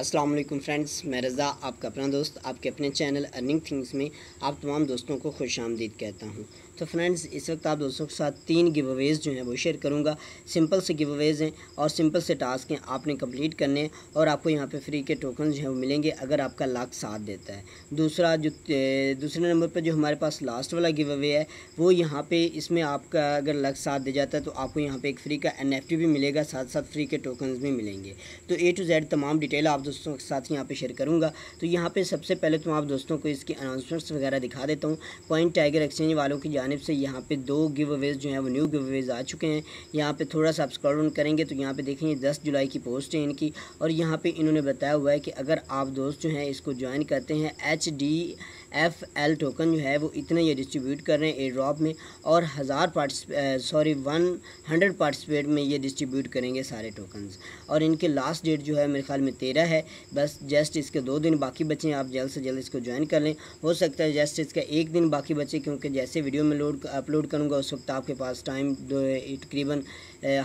अस्सलाम वालेकुम फ्रेंड्स मैं रज़ा आपका अपना दोस्त आपके अपने चैनल अर्निंग थिंग्स में आप तमाम दोस्तों को खुश आमदीद कहता हूँ तो फ्रेंड्स इस वक्त आप दोस्तों के साथ तीन गिव अवेज़ जो हैं वो शेयर करूँगा सिंपल से गिव अवेज़ हैं और सिंपल से टास्क हैं आपने कंप्लीट करने हैं और आपको यहाँ पे फ्री के टोकन जो हैं वो मिलेंगे अगर आपका लाख साथ देता है दूसरा जो दूसरे नंबर पर जो हमारे पास लास्ट वाला गिव अवे है वो यहाँ पर इसमें आपका अगर लाख साथ दे जाता है तो आपको यहाँ पर एक फ्री का एन भी मिलेगा साथ साथ फ्री के टोकन भी मिलेंगे तो ए टू जेड तमाम डिटेल आप दोस्तों के साथ यहाँ पे शेयर करूँगा तो यहाँ पे सबसे पहले तो आप दोस्तों को इसके अनाउंसमेंट्स वगैरह दिखा देता हूँ पॉइंट टाइगर एक्सचेंज वालों की जानब से यहाँ पे दो गिव अवेज जो हैं वो न्यू गिव अवेज आ चुके हैं यहाँ पे थोड़ा सा आप करेंगे तो यहाँ पे देखेंगे दस जुलाई की पोस्ट है इनकी और यहाँ पर इन्होंने बताया हुआ है कि अगर आप दोस्त जो हैं इसको ज्वाइन करते हैं H D F L token जो है वो इतने ये डिस्ट्रीब्यूट कर रहे हैं ए ड्रॉप में और हज़ार पार्टिस सॉरी वन हंड्रेड पार्टिसिपेट में ये डिस्ट्रीब्यूट करेंगे सारे टोकन्स और इनके लास्ट डेट जो है मेरे ख्याल में तेरह है बस जस्ट इसके दो दिन बाकी बचे हैं आप जल्द से जल्द इसको ज्वाइन कर लें हो सकता है जस्ट इसका एक दिन बाकी बचे क्योंकि जैसे वीडियो में लोड अपलोड करूँगा उस वक्त आपके पास टाइम तकरीबन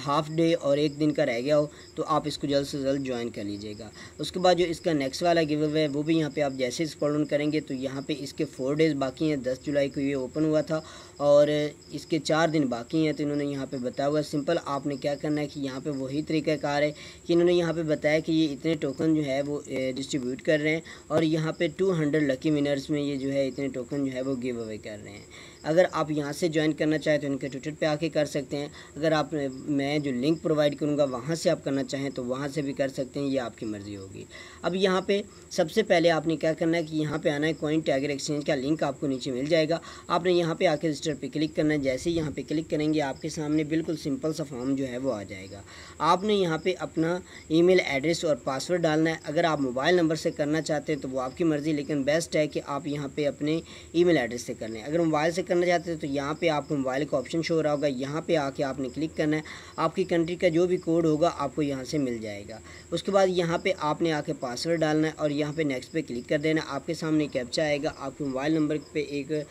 हाफ uh, डे और एक दिन का रह गया हो तो आप इसको जल्द से जल्द ज्वाइन कर लीजिएगा उसके बाद जो इसका नेक्स्ट वाला गिव है वो भी यहाँ पर आप जैसे स्क्रॉल करेंगे तो यहाँ पर इसके फोर डेज़ बाकी हैं दस जुलाई को ये ओपन हुआ था और इसके चार दिन बाकी हैं तो इन्होंने यहाँ पे बताया हुआ सिंपल आपने क्या करना है कि यहाँ पे वही तरीक़ाकार है कि इन्होंने यहाँ पे बताया कि ये इतने टोकन जो है वो डिस्ट्रीब्यूट कर रहे हैं और यहाँ पे 200 लकी विनर्स में ये जो है इतने टोकन जो है वो गिव अवे कर रहे हैं अगर आप यहाँ से ज्वाइन करना चाहें तो इनके ट्विटर पर आके कर सकते हैं अगर आप मैं जो लिंक प्रोवाइड करूँगा वहाँ से आप करना चाहें तो वहाँ से भी कर सकते हैं ये आपकी मर्ज़ी होगी अब यहाँ पर सबसे पहले आपने क्या करना है कि यहाँ पर आना है कॉइन टैगर एक्सचेंज का लिंक आपको नीचे मिल जाएगा आपने यहाँ पर आके रजिस्टर पे क्लिक करना है जैसे ही यहाँ पे क्लिक करेंगे आपके सामने बिल्कुल सिंपल सा फॉर्म जो है वो आ जाएगा आपने यहाँ पे अपना ईमेल एड्रेस और पासवर्ड डालना है अगर आप मोबाइल नंबर से करना चाहते हैं तो वो आपकी मर्ज़ी लेकिन बेस्ट है कि आप यहाँ पर अपने ई एड्रेस से कर लें अगर मोबाइल से करना चाहते हैं तो यहाँ पर आपको मोबाइल का ऑप्शन शो रहा होगा यहाँ पर आके आपने क्लिक करना है आपकी कंट्री का जो भी कोड होगा आपको यहाँ से मिल जाएगा उसके बाद यहाँ पर आपने आके पासवर्ड डालना है और यहाँ पर नेक्स्ट पर क्लिक कर देना आपके सामने कैप्चा आएगा आपके मोबाइल नंबर पर एक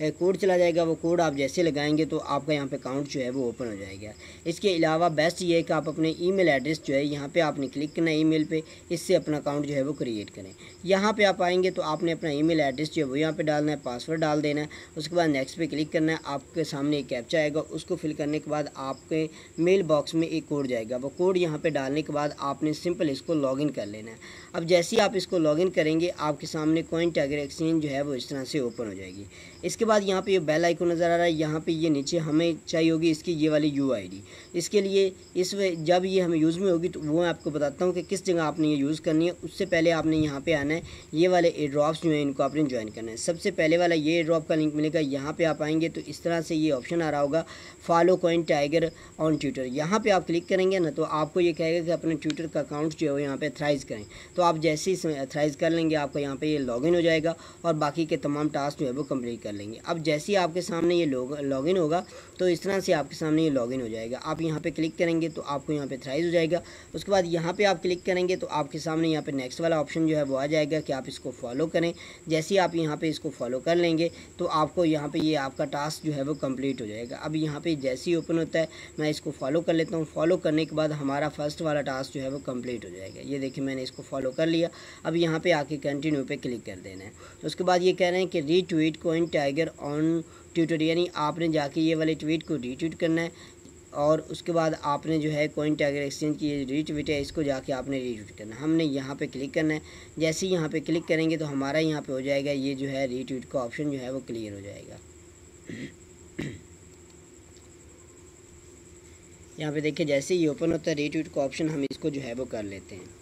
कोड चला जाएगा वो कोड आप जैसे लगाएंगे तो आपका यहाँ पे अकाउंट जो है वो ओपन हो जाएगा इसके अलावा बेस्ट ये है कि आप अपने ईमेल एड्रेस जो है यहाँ पे आपने क्लिक करना है ईमेल पे इससे अपना अकाउंट जो है वो क्रिएट करें यहाँ पे आप आएंगे तो आपने अपना ईमेल एड्रेस जो है वो यहाँ पे डालना है पासवर्ड डाल देना है उसके बाद नेक्स्ट पे क्लिक करना है आपके सामने एक कैप्चा आएगा उसको फिल करने के बाद आपके मेल बॉक्स में एक कोड जाएगा वो कोड यहाँ पर डालने के बाद आपने सिंपल इसको लॉग कर लेना है अब जैसे ही आप इसको लॉगिन करेंगे आपके सामने कोइन टाइगर एक्सचेंज जो है वो इस तरह से ओपन हो जाएगी इसके बाद यहाँ पे ये बेल आइकन नज़र आ रहा है यहाँ पे ये नीचे हमें चाहिए होगी इसकी ये वाली यू आई इसके लिए इस जब ये हमें यूज़ में होगी तो वो मैं आपको बताता हूँ कि किस जगह आपने ये यूज़ करनी है उससे पहले आपने यहाँ पे आना है ये वाले एयर ड्रॉप्स जो हैं इनको आपने ज्वाइन करना है सबसे पहले वाला ये ड्रॉप का लिंक मिलेगा यहाँ पर आप आएँगे तो इस तरह से ये ऑप्शन आ रहा होगा follow coin tiger on Twitter यहाँ पर आप क्लिक करेंगे ना तो आपको ये कहेगा कि अपने ट्विटर का अकाउंट जो है यहाँ पर एथराइज़ करें तो आप जैसे ही एथराइज़ कर लेंगे आपको यहाँ पर ये लॉग हो जाएगा और बाकी के तमाम टास्क जो है वो कम्प्लीट कर लेंगे अब जैसे ही आपके सामने ये लॉग इन होगा तो इस तरह से आपके सामने ये लॉगिन हो जाएगा आप यहाँ पे क्लिक करेंगे तो आपको यहाँ पे थ्राइज हो जाएगा उसके बाद यहाँ पे आप क्लिक करेंगे तो आपके सामने यहाँ पे नेक्स्ट वाला ऑप्शन जो है वो आ जाएगा कि आप इसको फॉलो करें जैसे ही आप यहाँ पर इसको फॉलो कर लेंगे तो आपको यहाँ पर ये आपका टास्क जो है वो कम्प्लीट हो जाएगा अब यहाँ पर जैसे ही ओपन होता है मैं इसको फॉलो कर लेता हूँ फॉलो करने के बाद हमारा फर्स्ट वाला टास्क जो है वो कम्प्लीट हो जाएगा ये देखिए मैंने इसको फॉलो कर लिया अब यहाँ पर आके कंटिन्यू पर क्लिक कर देना है उसके बाद ये कह रहे हैं कि retweet coin tiger share on Twitter यानी आपने जाके ये वाले ट्वीट को रीट्वीट करना है और उसके बाद आपने जो है कोइन टाइगर एक्सचेंज की ये रीट्वीट है इसको जाके आपने रीट्वीट करना है हमने यहाँ पे क्लिक करना है जैसे ही यहाँ पे क्लिक करेंगे तो हमारा यहाँ पे हो जाएगा ये जो है रीट्वीट का ऑप्शन जो है वो क्लियर हो जाएगा यहाँ पे देखिए जैसे ही ओपन होता है रीट्वीट का ऑप्शन हम इसको जो है वो कर लेते हैं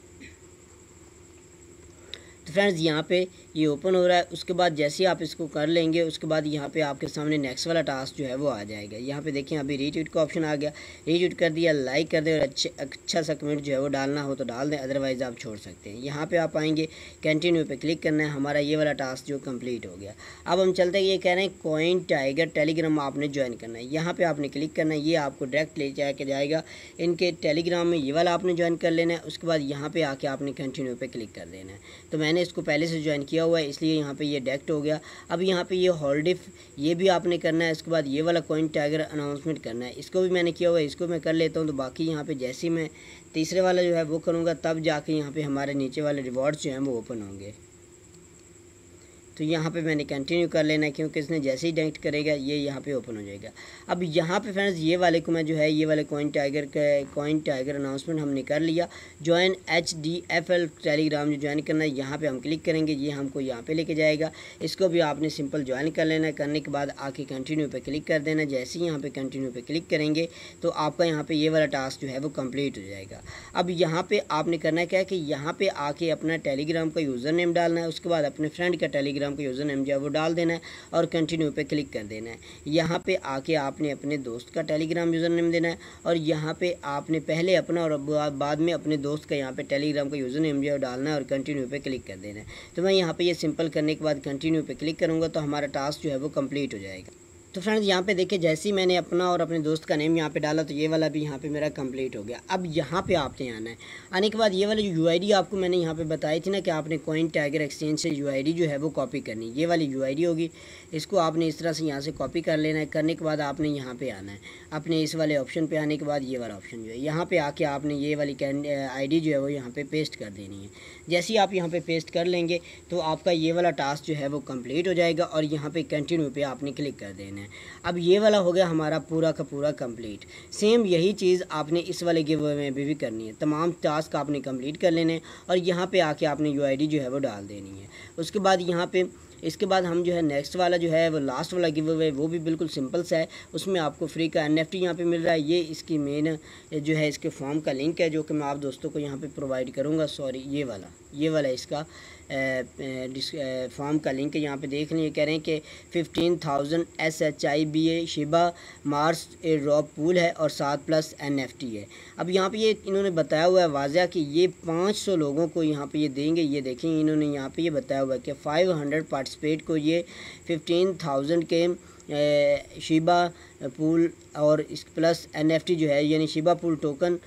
फ्रेंड्स यहाँ पे ये ओपन हो रहा है उसके बाद जैसे ही आप इसको कर लेंगे उसके बाद यहाँ पे आपके सामने नेक्स्ट वाला टास्क जो है वो आ जाएगा यहाँ पे देखिए अभी रीट्वीट का ऑप्शन आ गया रीट्वीट कर दिया लाइक कर दें और अच्छे अच्छा सा कमेंट जो है वो डालना हो तो डाल दें अदरवाइज़ आप छोड़ सकते हैं यहाँ पर आप आएँगे कंटिन्यू पर क्लिक करना है हमारा ये वाला टास्क जो कम्प्लीट हो गया अब हम चलते ये कह रहे हैं कॉइन टाइगर टेलीग्राम आपने ज्वाइन करना है यहाँ पर आपने क्लिक करना है ये आपको डायरेक्ट ले जाकर जाएगा इनके टेलीग्राम में ये वाला आपने ज्वाइन कर लेना है उसके बाद यहाँ पर आके आपने कंटिन्यू पर क्लिक कर देना है तो मैंने इसको पहले से ज्वाइन किया हुआ है इसलिए यहाँ पे ये डेक्ट हो गया अब यहाँ पे ये होल्डिफ ये भी आपने करना है इसके बाद ये वाला कॉइन टाइगर अनाउंसमेंट करना है इसको भी मैंने किया हुआ है इसको मैं कर लेता हूँ तो बाकी यहाँ पर जैसे ही मैं तीसरे वाला जो है वो करूँगा तब जाके यहाँ पर हमारे नीचे वाले रिवॉर्ड्स जो हैं वो ओपन होंगे तो यहाँ पे मैंने कंटिन्यू कर लेना है क्योंकि इसने जैसे ही डायरेक्ट करेगा ये यहाँ पे ओपन हो जाएगा अब यहाँ पे फ्रेंड्स ये वाले को मैं जो है ये वाले कॉइन टाइगर का कॉइन टाइगर अनाउंसमेंट हमने कर लिया join H D F L Telegram जो ज्वाइन करना है यहाँ पर हम क्लिक करेंगे ये हमको यहाँ पर लेके जाएगा इसको भी आपने सिंपल ज्वाइन कर लेना है करने के बाद आके कंटिन्यू पर क्लिक कर देना जैसे ही यहाँ पर कंटिन्यू पर क्लिक करेंगे तो आपका यहाँ पर ये वाला टास्क जो है वो कम्प्लीट हो जाएगा अब यहाँ पर आपने करना क्या है कि यहाँ पर आके अपना टेलीग्राम का यूज़र नेम डालना है उसके बाद अपने फ्रेंड का टेलीग्राम टेलीग्राम का यूज़र नेम जो है वो डाल देना है और कंटिन्यू पे क्लिक कर देना है यहाँ पे आके आपने अपने दोस्त का टेलीग्राम यूज़र नेम देना है और यहाँ पे आपने पहले अपना और बाद में अपने दोस्त का यहाँ पे टेलीग्राम का यूज़र नेम जो है डालना है और कंटिन्यू पे क्लिक कर देना है तो मैं यहाँ पर ये यह सिंपल करने के बाद कंटिन्यू पे क्लिक करूँगा तो हमारा टास्क जो है वो कम्प्लीट हो जाएगा तो फ्रेंड्स यहाँ पे देखिए जैसे ही मैंने अपना और अपने दोस्त का नेम यहाँ पे डाला तो ये वाला भी यहाँ पे मेरा कंप्लीट हो गया अब यहाँ पे आपने आना है आने के बाद ये वाला जो यू आपको मैंने यहाँ पे बताई थी ना कि आपने कॉइन टाइगर एक्सचेंज से यू जो है वो कॉपी करनी ये वाली यू होगी इसको आपने इस तरह से यहाँ से कॉपी कर लेना है करने के बाद आपने यहाँ पर आना है अपने इस वाले ऑप्शन पर आने के बाद ये वाला ऑप्शन जो है यहाँ पर आके आपने ये वाली आई जो है वो यहाँ पर पेस्ट कर देनी है जैसे ही आप यहाँ पर पेस्ट कर लेंगे तो आपका ये वाला टास्क जो है वो कम्प्लीट हो जाएगा और यहाँ पर कंटिन्यू पर आपने क्लिक कर देना है हैं अब ये वाला हो गया हमारा पूरा का पूरा कंप्लीट सेम यही चीज़ आपने इस वाले गिव अवे में भी, भी करनी है तमाम टास्क आपने कंप्लीट कर लेने और यहाँ पे आके आपने डी जो है वो डाल देनी है उसके बाद यहाँ पे इसके बाद हम जो है नेक्स्ट वाला जो है वो लास्ट वाला गिव अवे वो भी बिल्कुल सिंपल सा है उसमें आपको फ्री का एन एफ टी यहाँ पर मिल रहा है ये इसकी मेन जो है इसके फॉर्म का लिंक है जो कि मैं आप दोस्तों को यहाँ पर प्रोवाइड करूँगा सॉरी ये वाला ये वाला इसका फॉर्म का लिंक यहाँ पे देख लें कह रहे हैं कि fifteen thousand S H I B A Shiba Mars a pool है और सात प्लस एन एफ टी है अब यहाँ पे ये इन्होंने बताया हुआ है वाजह कि ये पाँच सौ लोगों को यहाँ पे ये देंगे ये देखें इन्होंने यहाँ पे ये बताया हुआ है कि फाइव हंड्रेड पार्टिसिपेट को ये फिफ्टीन थाउजेंड के शिबा पूल और इस प्लस एनएफटी जो है यानी शिबा पूल टोकन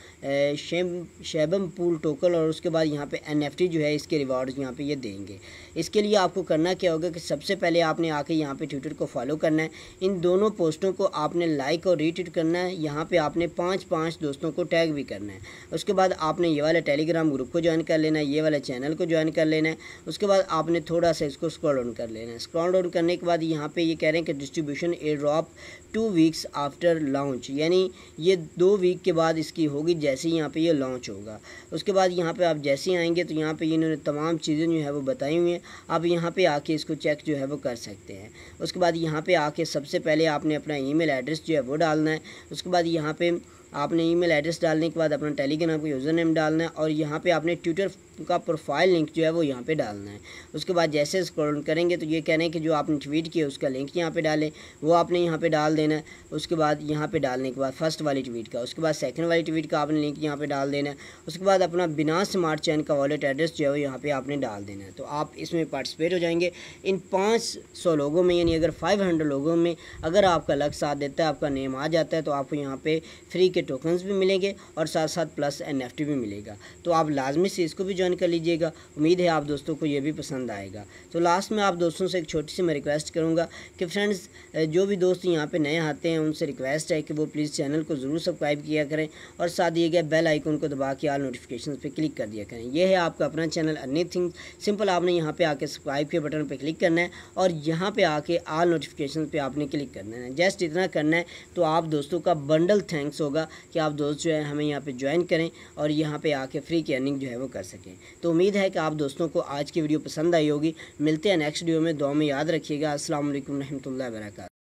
शेम शेबम पूल टोकन और उसके बाद यहाँ पे एनएफटी जो है इसके रिवार्ड्स यहाँ पे ये देंगे इसके लिए आपको करना क्या होगा कि सबसे पहले आपने आके यहाँ पे ट्विटर को फॉलो करना है इन दोनों पोस्टों को आपने लाइक और रीट्वीट करना है यहाँ पर आपने पाँच पाँच दोस्तों को टैग भी करना है उसके बाद आपने ये वाला टेलीग्राम ग्रुप को ज्वाइन कर लेना है ये वाला चैनल को ज्वाइन कर लेना है उसके बाद आपने थोड़ा सा इसको स्क्रॉल डाउन कर लेना है स्क्रॉल डाउन करने के बाद यहाँ पर ये कह रहे हैं कि distribution a drop two weeks after launch यानी ये दो वीक के बाद इसकी होगी जैसे ही यहाँ पे ये लॉन्च होगा उसके बाद यहाँ पे आप जैसे ही आएंगे तो यहाँ पे इन्होंने तमाम चीज़ें जो है वो बताई हुई हैं आप यहाँ पे आके इसको चेक जो है वो कर सकते हैं उसके बाद यहाँ पे आके सबसे पहले आपने अपना ईमेल एड्रेस जो है वो डालना है उसके बाद यहाँ पर आपने ईमेल एड्रेस डालने के बाद अपना टेलीग्राम का यूज़र नेम डालना है और यहाँ पे आपने ट्विटर का प्रोफाइल लिंक जो है वो यहाँ पे डालना है उसके बाद जैसे स्क्रॉल करेंगे तो ये कह रहे हैं कि जो आपने ट्वीट किया उसका लिंक यहाँ पे डालें वो आपने यहाँ पे डाल देना है उसके बाद यहाँ पे डालने के बाद फर्स्ट वाली ट्वीट का उसके बाद सेकंड वाली ट्वीट का आपने लिंक यहाँ पे डाल देना है उसके बाद अपना बिना स्मार्ट चैन का वॉलेट एड्रेस जो है वो यहाँ पर आपने डाल देना है तो आप इसमें पार्टिसिपेट हो जाएंगे इन पाँच सौ लोगों में यानी अगर फाइव हंड्रेड लोगों में अगर आपका लक साथ देता है आपका नेम आ जाता है तो आपको यहाँ पर फ्री के टोकन्स भी मिलेंगे और साथ साथ प्लस एन भी मिलेगा तो आप लाजमी से इसको भी ज्वाइन कर लीजिएगा उम्मीद है आप दोस्तों को ये भी पसंद आएगा तो लास्ट में आप दोस्तों से एक छोटी सी मैं रिक्वेस्ट करूँगा कि फ्रेंड्स जो भी दोस्त यहाँ पर नए आते हैं उनसे रिक्वेस्ट है कि वो प्लीज़ चैनल को ज़रूर सब्सक्राइब किया करें और साथ दिए गए बेल आइकन को दबा के आल नोटिफिकेशन पर क्लिक कर दिया करें यह है आपका अपना चैनल अन्य थिंग सिंपल आपने यहाँ पर आके सब्सक्राइब के बटन पर क्लिक करना है और यहाँ पर आके आल नोटिफिकेशन पर आपने क्लिक करना है जस्ट इतना करना है तो आप दोस्तों का बंडल थैंक्स होगा कि आप दोस्त जो है हमें यहाँ पे ज्वाइन करें और यहाँ पे आके फ्री की अर्निंग जो है वो कर सकें तो उम्मीद है कि आप दोस्तों को आज की वीडियो पसंद आई होगी मिलते हैं नेक्स्ट वीडियो में दो में याद रखिएगा असल वरहमल वर्का